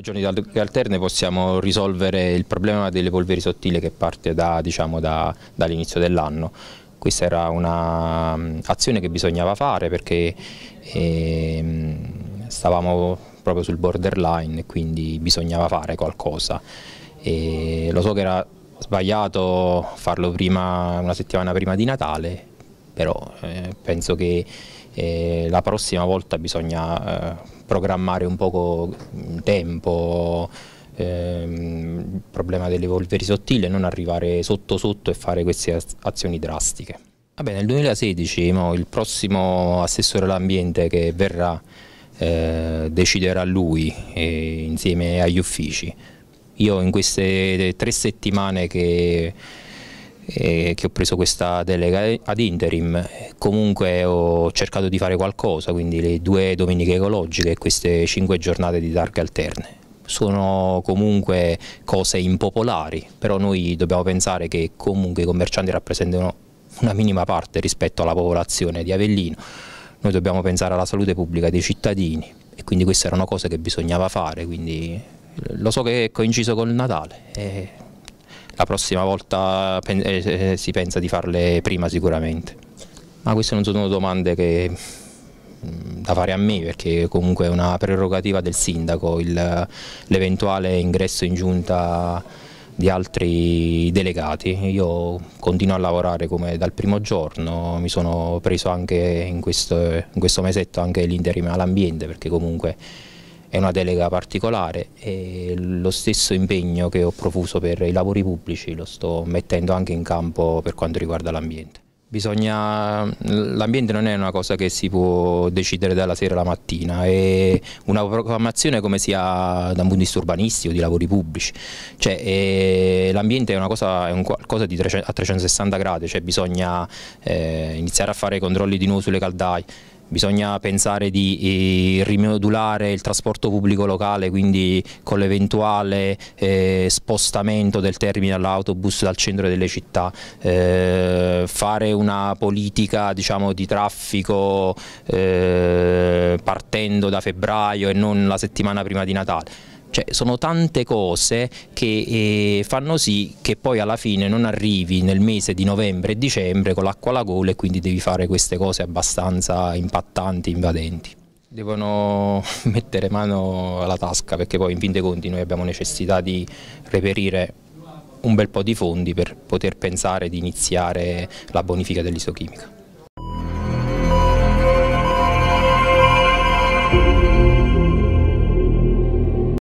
5 giorni che alterne possiamo risolvere il problema delle polveri sottili che parte da, diciamo, da, dall'inizio dell'anno. Questa era un'azione mm, che bisognava fare perché eh, stavamo proprio sul borderline e quindi bisognava fare qualcosa. E lo so che era sbagliato farlo prima, una settimana prima di Natale, però eh, penso che eh, la prossima volta bisogna eh, programmare un poco il mm, tempo, ehm, il problema delle polveri sottili e non arrivare sotto sotto e fare queste azioni drastiche. Vabbè, nel 2016 no, il prossimo assessore all'ambiente che verrà eh, deciderà lui eh, insieme agli uffici. Io in queste tre settimane che eh, che ho preso questa delega ad interim, comunque ho cercato di fare qualcosa, quindi le due domeniche ecologiche e queste cinque giornate di targhe alterne. Sono comunque cose impopolari, però noi dobbiamo pensare che comunque i commercianti rappresentano una minima parte rispetto alla popolazione di Avellino. Noi dobbiamo pensare alla salute pubblica dei cittadini e quindi queste erano cose che bisognava fare, quindi lo so che è coinciso con il Natale. E eh, la prossima volta eh, eh, eh, si pensa di farle prima sicuramente. Ma queste non sono domande che, mm, da fare a me perché comunque è una prerogativa del sindaco l'eventuale ingresso in giunta di altri delegati. Io continuo a lavorare come dal primo giorno, mi sono preso anche in questo, in questo mesetto anche l'interima all'ambiente perché comunque è una delega particolare e lo stesso impegno che ho profuso per i lavori pubblici lo sto mettendo anche in campo per quanto riguarda l'ambiente. l'ambiente non è una cosa che si può decidere dalla sera alla mattina, è una programmazione come sia da un punto di vista urbanistico, di lavori pubblici, cioè, l'ambiente è, è un qualcosa 300, a 360 gradi, cioè bisogna eh, iniziare a fare controlli di nuovo sulle caldaie, bisogna pensare di eh, rimodulare il trasporto pubblico locale, quindi con l'eventuale eh, spostamento del termine all'autobus dal centro delle città, eh, fare una politica diciamo, di traffico eh, partendo da febbraio e non la settimana prima di Natale. Cioè, sono tante cose che eh, fanno sì che poi alla fine non arrivi nel mese di novembre e dicembre con l'acqua alla gola e quindi devi fare queste cose abbastanza impattanti, invadenti. Devono mettere mano alla tasca perché poi in fin dei conti noi abbiamo necessità di reperire un bel po' di fondi per poter pensare di iniziare la bonifica dell'isochimica.